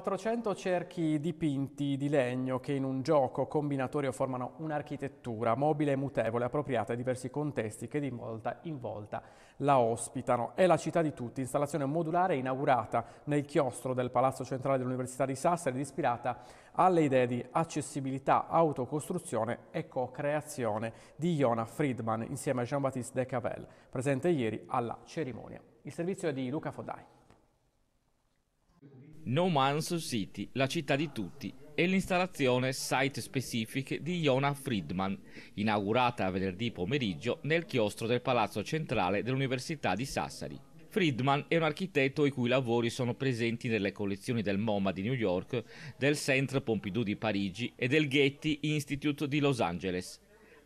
400 cerchi dipinti di legno che in un gioco combinatorio formano un'architettura mobile e mutevole appropriata ai diversi contesti che di volta in volta la ospitano. È la città di tutti, installazione modulare inaugurata nel chiostro del Palazzo Centrale dell'Università di Sassari ed ispirata alle idee di accessibilità, autocostruzione e co-creazione di Iona Friedman insieme a Jean-Baptiste De presente ieri alla cerimonia. Il servizio è di Luca Fodai. No Man's City, la città di tutti, e l'installazione Site Specific di Iona Friedman, inaugurata venerdì pomeriggio nel chiostro del Palazzo Centrale dell'Università di Sassari. Friedman è un architetto i cui lavori sono presenti nelle collezioni del MoMA di New York, del Centre Pompidou di Parigi e del Getty Institute di Los Angeles.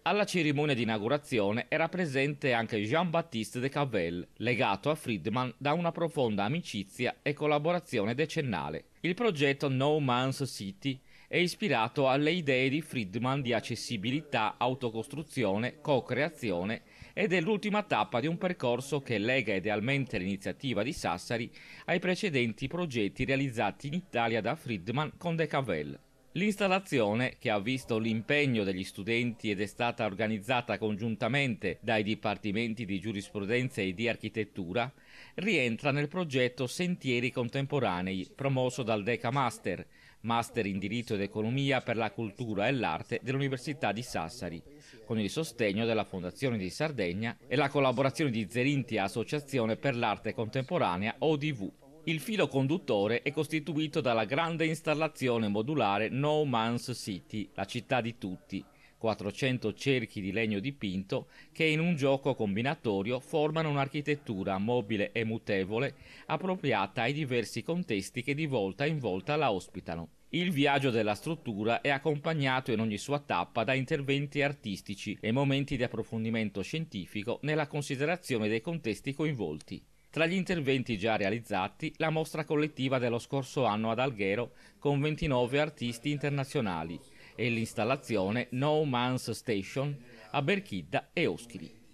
Alla cerimonia di inaugurazione era presente anche Jean-Baptiste de Cavel, legato a Friedman da una profonda amicizia e collaborazione decennale. Il progetto No Man's City è ispirato alle idee di Friedman di accessibilità, autocostruzione, co-creazione ed è l'ultima tappa di un percorso che lega idealmente l'iniziativa di Sassari ai precedenti progetti realizzati in Italia da Friedman con De Cavell. L'installazione, che ha visto l'impegno degli studenti ed è stata organizzata congiuntamente dai dipartimenti di giurisprudenza e di architettura, rientra nel progetto Sentieri Contemporanei promosso dal DECA Master, Master in Diritto ed Economia per la Cultura e l'Arte dell'Università di Sassari, con il sostegno della Fondazione di Sardegna e la collaborazione di Zerintia Associazione per l'Arte Contemporanea ODV. Il filo conduttore è costituito dalla grande installazione modulare No Man's City, la città di tutti, 400 cerchi di legno dipinto che in un gioco combinatorio formano un'architettura mobile e mutevole appropriata ai diversi contesti che di volta in volta la ospitano. Il viaggio della struttura è accompagnato in ogni sua tappa da interventi artistici e momenti di approfondimento scientifico nella considerazione dei contesti coinvolti. Tra gli interventi già realizzati, la mostra collettiva dello scorso anno ad Alghero con 29 artisti internazionali e l'installazione No Man's Station a Berchidda e Oschili.